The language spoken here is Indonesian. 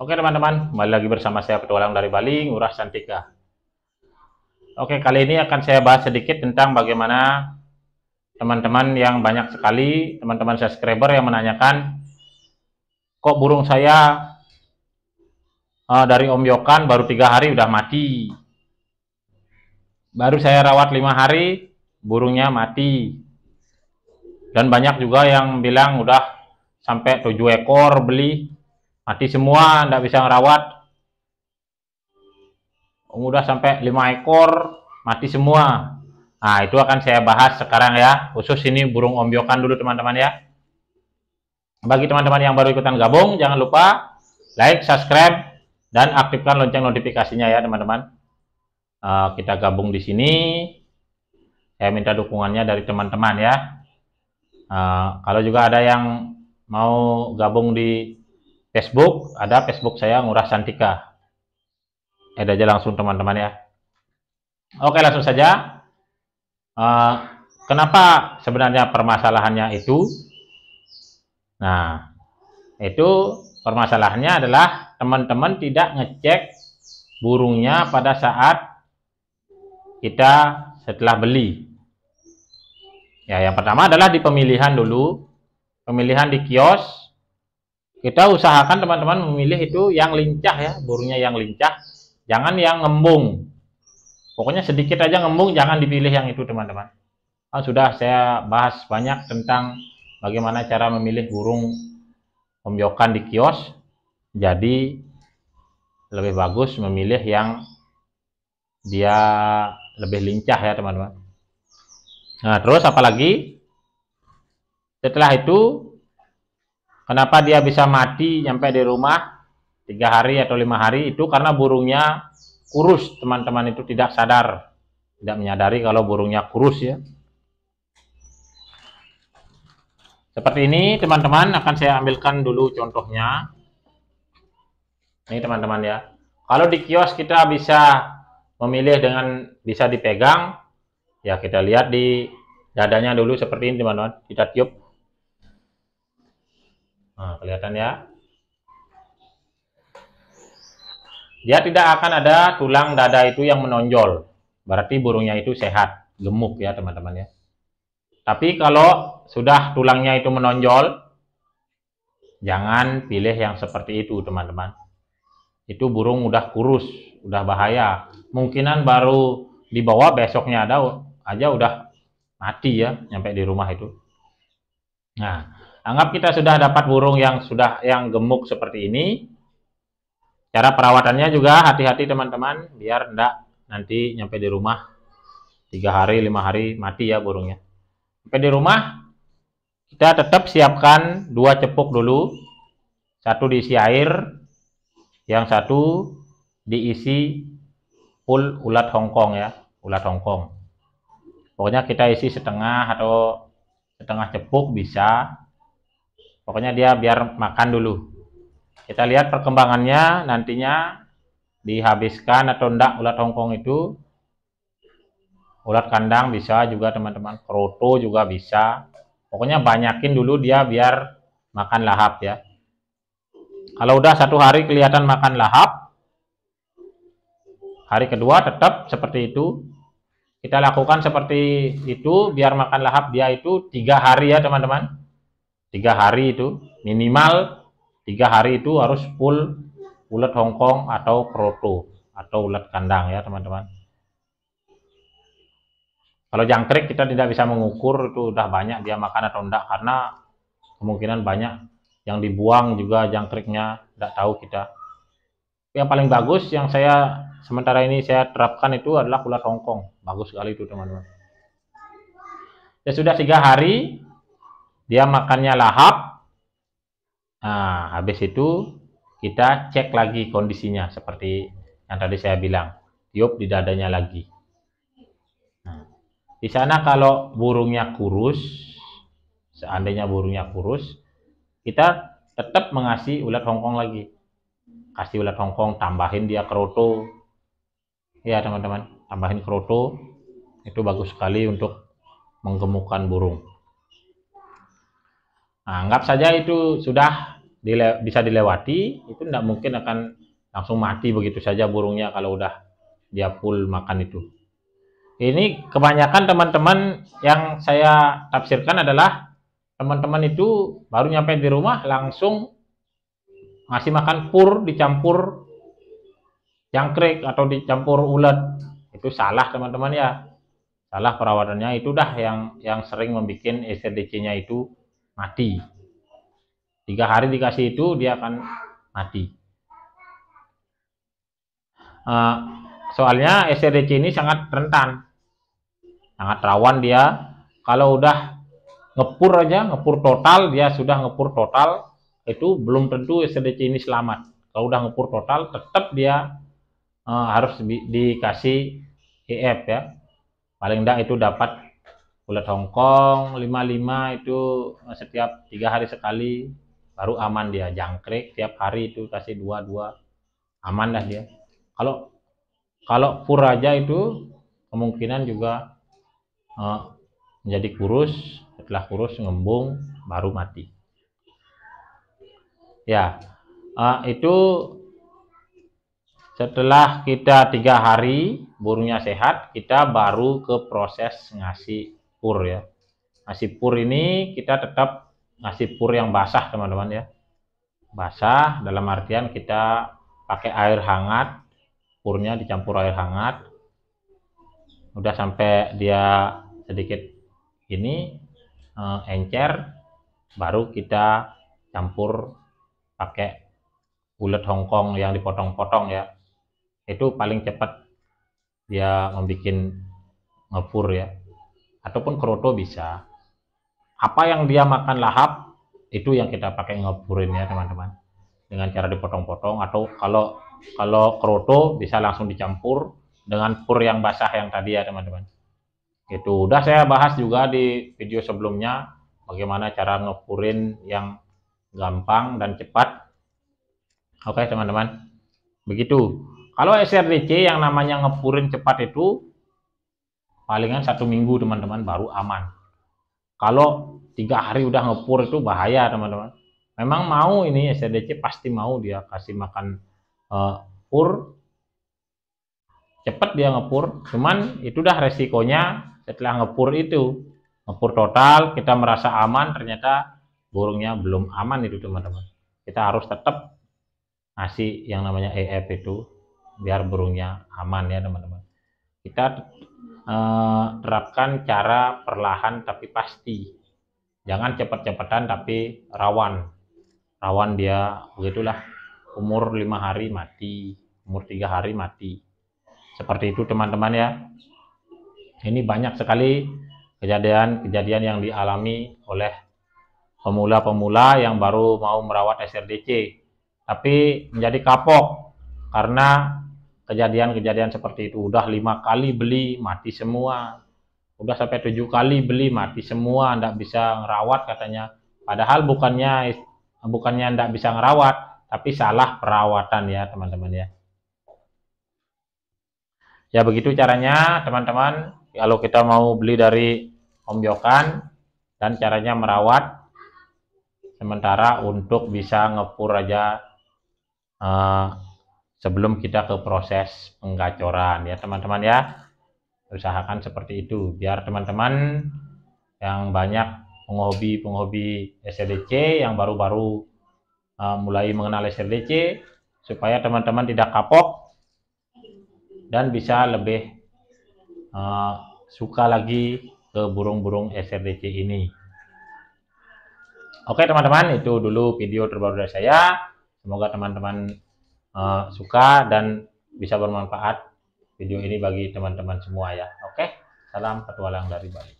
Oke teman-teman, kembali lagi bersama saya petualang dari Bali, Ngurah Santika. Oke, kali ini akan saya bahas sedikit tentang bagaimana teman-teman yang banyak sekali, teman-teman subscriber yang menanyakan, kok burung saya uh, dari Om Yokan baru tiga hari udah mati. Baru saya rawat lima hari, burungnya mati. Dan banyak juga yang bilang udah sampai tujuh ekor beli mati semua tidak bisa ngerawat udah sampai 5 ekor mati semua nah itu akan saya bahas sekarang ya khusus ini burung ombyokan dulu teman-teman ya bagi teman-teman yang baru ikutan gabung jangan lupa like subscribe dan aktifkan lonceng notifikasinya ya teman-teman uh, kita gabung di sini saya minta dukungannya dari teman-teman ya uh, kalau juga ada yang mau gabung di Facebook ada Facebook saya Ngurah Santika ada aja langsung teman-teman ya oke langsung saja uh, kenapa sebenarnya permasalahannya itu nah itu permasalahannya adalah teman-teman tidak ngecek burungnya pada saat kita setelah beli ya yang pertama adalah di pemilihan dulu pemilihan di kios kita usahakan teman-teman memilih itu yang lincah ya burungnya yang lincah jangan yang ngembung pokoknya sedikit aja ngembung jangan dipilih yang itu teman-teman nah, sudah saya bahas banyak tentang bagaimana cara memilih burung pembiokan di kios jadi lebih bagus memilih yang dia lebih lincah ya teman-teman nah terus apalagi setelah itu Kenapa dia bisa mati nyampe di rumah tiga hari atau lima hari itu karena burungnya kurus teman-teman itu tidak sadar tidak menyadari kalau burungnya kurus ya seperti ini teman-teman akan saya ambilkan dulu contohnya ini teman-teman ya kalau di kios kita bisa memilih dengan bisa dipegang ya kita lihat di dadanya dulu seperti ini teman-teman kita tiup Nah, kelihatan ya. Dia ya, tidak akan ada tulang dada itu yang menonjol. Berarti burungnya itu sehat, gemuk ya teman-teman ya. Tapi kalau sudah tulangnya itu menonjol, jangan pilih yang seperti itu teman-teman. Itu burung udah kurus, udah bahaya. Mungkinan baru dibawa besoknya ada aja udah mati ya, nyampe di rumah itu. Nah, Anggap kita sudah dapat burung yang sudah yang gemuk seperti ini. Cara perawatannya juga hati-hati teman-teman, biar enggak nanti nyampe di rumah tiga hari lima hari mati ya burungnya. Sampai di rumah kita tetap siapkan dua cepuk dulu, satu diisi air, yang satu diisi full ulat Hongkong ya, ulat Hongkong. Pokoknya kita isi setengah atau setengah cepuk bisa Pokoknya dia biar makan dulu. Kita lihat perkembangannya nantinya dihabiskan atau enggak ulat hongkong itu. Ulat kandang bisa juga teman-teman, kroto juga bisa. Pokoknya banyakin dulu dia biar makan lahap ya. Kalau udah satu hari kelihatan makan lahap, hari kedua tetap seperti itu. Kita lakukan seperti itu biar makan lahap dia itu tiga hari ya teman-teman tiga hari itu minimal tiga hari itu harus full ulat Hongkong atau kroto atau ulat kandang ya teman-teman kalau jangkrik kita tidak bisa mengukur itu udah banyak dia makan atau enggak karena kemungkinan banyak yang dibuang juga jangkriknya enggak tahu kita yang paling bagus yang saya sementara ini saya terapkan itu adalah ulat Hongkong bagus sekali itu teman-teman ya sudah tiga hari dia makannya lahap nah habis itu kita cek lagi kondisinya seperti yang tadi saya bilang tiup di dadanya lagi nah, di sana kalau burungnya kurus seandainya burungnya kurus kita tetap mengasih ulat hongkong lagi kasih ulat hongkong tambahin dia keroto ya teman-teman tambahin keroto itu bagus sekali untuk menggemukkan burung Nah, anggap saja itu sudah dile bisa dilewati itu tidak mungkin akan langsung mati begitu saja burungnya kalau udah dia full makan itu ini kebanyakan teman-teman yang saya tafsirkan adalah teman-teman itu baru nyampe di rumah langsung ngasih makan pur dicampur jangkrik atau dicampur ulat itu salah teman-teman ya salah perawatannya itu dah yang yang sering membuat sdc nya itu mati tiga hari dikasih itu dia akan mati eh, soalnya SRDC ini sangat rentan sangat rawan dia kalau udah ngepur aja ngepur total dia sudah ngepur total itu belum tentu SRDC ini selamat kalau udah ngepur total tetap dia eh, harus dikasih EF ya paling enggak itu dapat ulat Hongkong 55 itu eh, setiap tiga hari sekali baru aman dia jangkrik tiap hari itu kasih dua dua aman dah dia kalau kalau pur aja itu kemungkinan juga uh, menjadi kurus setelah kurus ngembung baru mati ya uh, itu setelah kita tiga hari burungnya sehat kita baru ke proses ngasih pur ya. Nasi pur ini kita tetap nasi pur yang basah teman-teman ya. Basah dalam artian kita pakai air hangat, purnya dicampur air hangat. Udah sampai dia sedikit ini eh, encer, baru kita campur pakai ulet Hongkong yang dipotong-potong ya. Itu paling cepat dia membuat ngepur ya ataupun keroto bisa. Apa yang dia makan lahap itu yang kita pakai ngeburin ya teman-teman. Dengan cara dipotong-potong atau kalau kalau kroto bisa langsung dicampur dengan pur yang basah yang tadi ya teman-teman. Itu udah saya bahas juga di video sebelumnya bagaimana cara ngepurin yang gampang dan cepat. Oke teman-teman, begitu. Kalau SRDC yang namanya ngepurin cepat itu palingan satu minggu teman-teman baru aman kalau tiga hari udah ngepur itu bahaya teman-teman memang mau ini SDC pasti mau dia kasih makan uh, pur cepet dia ngepur cuman itu dah resikonya setelah ngepur itu ngepur total kita merasa aman ternyata burungnya belum aman itu teman-teman kita harus tetap ngasih yang namanya EF e itu biar burungnya aman ya teman-teman kita eh, terapkan cara perlahan tapi pasti. Jangan cepat-cepatan tapi rawan. Rawan dia begitulah. Umur lima hari mati, umur tiga hari mati. Seperti itu teman-teman ya. Ini banyak sekali kejadian-kejadian yang dialami oleh pemula-pemula yang baru mau merawat SRDC. Tapi menjadi kapok karena kejadian-kejadian seperti itu udah lima kali beli mati semua udah sampai tujuh kali beli mati semua ndak bisa ngerawat katanya padahal bukannya bukannya ndak bisa ngerawat tapi salah perawatan ya teman-teman ya ya begitu caranya teman-teman kalau kita mau beli dari Om Jokan dan caranya merawat sementara untuk bisa ngepur aja uh, sebelum kita ke proses penggacoran ya teman-teman ya usahakan seperti itu biar teman-teman yang banyak penghobi-penghobi SRDC yang baru-baru uh, mulai mengenal SRDC supaya teman-teman tidak kapok dan bisa lebih uh, suka lagi ke burung-burung SRDC ini Oke teman-teman itu dulu video terbaru dari saya semoga teman-teman uh, suka dan bisa bermanfaat video ini bagi teman-teman semua ya. Oke, salam petualang dari Bali.